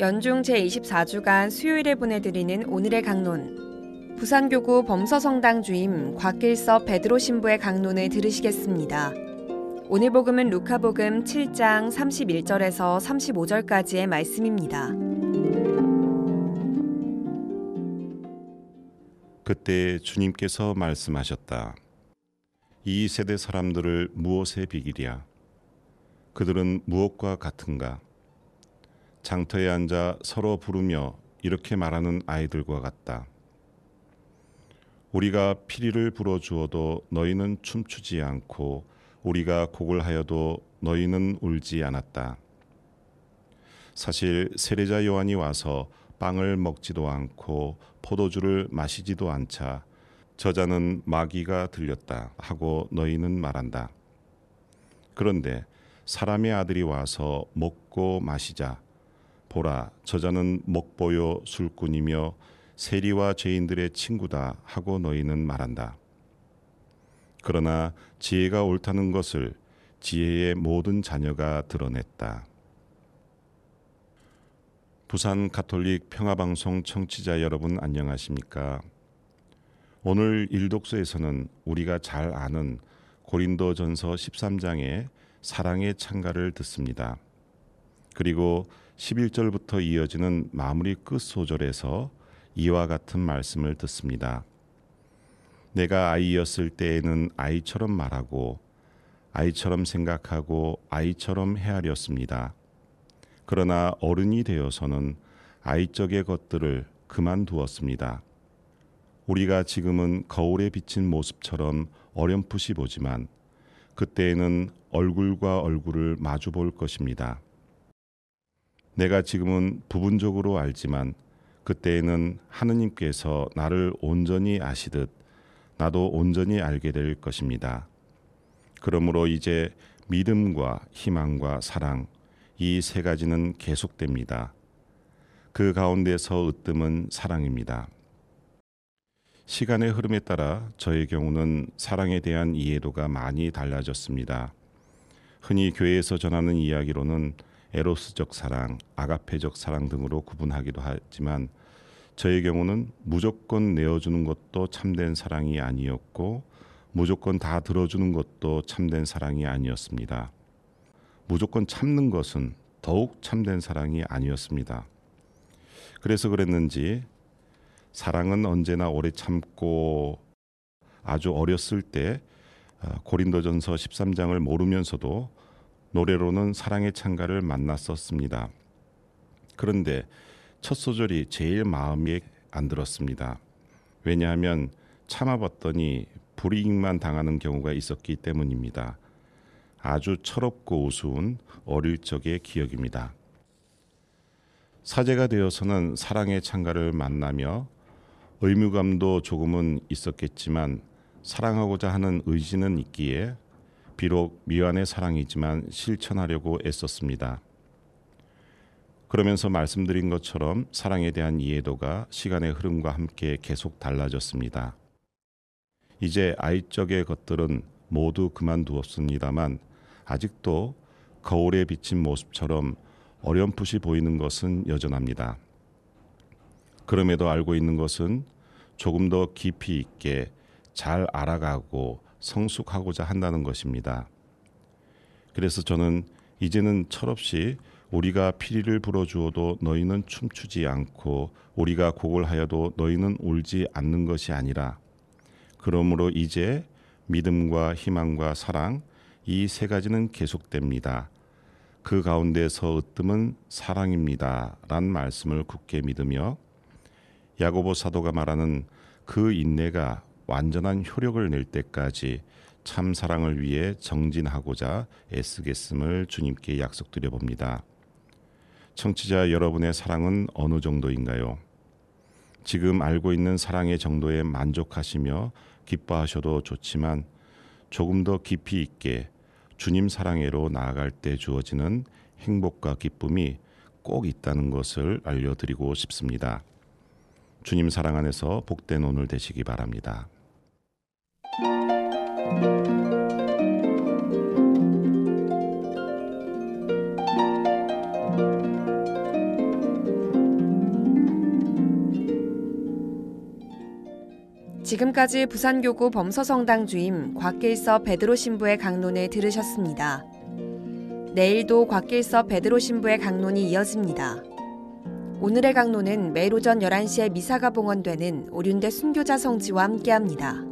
연중 제24주간 수요일에 보내드리는 오늘의 강론. 부산교구 범서성당 주임 곽길섭 베드로 신부의 강론을 들으시겠습니다. 오늘 복음은 루카복음 7장 31절에서 35절까지의 말씀입니다. 그때 주님께서 말씀하셨다. 이 세대 사람들을 무엇에 비기랴? 그들은 무엇과 같은가? 장터에 앉아 서로 부르며 이렇게 말하는 아이들과 같다. 우리가 피리를 불어 주어도 너희는 춤추지 않고 우리가 곡을 하여도 너희는 울지 않았다. 사실 세례자 요한이 와서 빵을 먹지도 않고 포도주를 마시지도 않자 저자는 마귀가 들렸다 하고 너희는 말한다. 그런데 사람의 아들이 와서 먹고 마시자 보라 저자는 먹보요 술꾼이며 세리와 죄인들의 친구다 하고 너희는 말한다. 그러나 지혜가 옳다는 것을 지혜의 모든 자녀가 드러냈다. 부산 가톨릭 평화방송 청취자 여러분 안녕하십니까? 오늘 일독서에서는 우리가 잘 아는 고린도전서 13장의 사랑의 창가를 듣습니다. 그리고 11절부터 이어지는 마무리 끝 소절에서 이와 같은 말씀을 듣습니다. 내가 아이였을 때에는 아이처럼 말하고 아이처럼 생각하고 아이처럼 헤아렸습니다. 그러나 어른이 되어서는 아이적의 것들을 그만두었습니다. 우리가 지금은 거울에 비친 모습처럼 어렴풋이 보지만 그때에는 얼굴과 얼굴을 마주 볼 것입니다. 내가 지금은 부분적으로 알지만 그때에는 하느님께서 나를 온전히 아시듯 나도 온전히 알게 될 것입니다. 그러므로 이제 믿음과 희망과 사랑, 이세 가지는 계속됩니다. 그 가운데서 으뜸은 사랑입니다. 시간의 흐름에 따라 저의 경우는 사랑에 대한 이해도가 많이 달라졌습니다. 흔히 교회에서 전하는 이야기로는 에로스적 사랑, 아가페적 사랑 등으로 구분하기도 하지만 저의 경우는 무조건 내어주는 것도 참된 사랑이 아니었고 무조건 다 들어주는 것도 참된 사랑이 아니었습니다. 무조건 참는 것은 더욱 참된 사랑이 아니었습니다. 그래서 그랬는지 사랑은 언제나 오래 참고 아주 어렸을 때 아, 고린도전서 13장을 모르면서도 노래로는 사랑의 창가를 만났었습니다. 그런데 첫 소절이 제일 마음에 안 들었습니다. 왜냐하면 참아봤더니 불이익만 당하는 경우가 있었기 때문입니다. 아주 철없고 우스운 어릴 적의 기억입니다. 사제가 되어서는 사랑의 창가를 만나며 의무감도 조금은 있었겠지만 사랑하고자 하는 의지는 있기에 비록 미완의 사랑이지만 실천하려고 애썼습니다. 그러면서 말씀드린 것처럼 사랑에 대한 이해도가 시간의 흐름과 함께 계속 달라졌습니다. 이제 아이적의 것들은 모두 그만두었습니다만 아직도 거울에 비친 모습처럼 어렴풋이 보이는 것은 여전합니다. 그럼에도 알고 있는 것은 조금 더 깊이 있게 잘 알아가고 성숙하고자 한다는 것입니다. 그래서 저는 이제는 철없이 우리가 피리를 불어주어도 너희는 춤추지 않고 우리가 곡을 하여도 너희는 울지 않는 것이 아니라 그러므로 이제 믿음과 희망과 사랑 이세 가지는 계속됩니다. 그 가운데서 으뜸은 사랑입니다. 라는 말씀을 굳게 믿으며 야고보 사도가 말하는 그 인내가 완전한 효력을 낼 때까지 참 사랑을 위해 정진하고자 애쓰겠음을 주님께 약속드려 봅니다. 청취자 여러분의 사랑은 어느 정도인가요? 지금 알고 있는 사랑의 정도에 만족하시며 기뻐하셔도 좋지만 조금 더 깊이 있게 주님 사랑해로 나아갈 때 주어지는 행복과 기쁨이 꼭 있다는 것을 알려드리고 싶습니다. 주님 사랑 안에서 복된 오늘 되시기 바랍니다. 지금까지 부산교구 범서성당 주임 곽길서 베드로 신부의 강론을 들으셨습니다. 내일도 곽길서 베드로 신부의 강론이 이어집니다. 오늘의 강론은 매일 오전 11시에 미사가 봉헌되는 오륜대 순교자 성지와 함께합니다.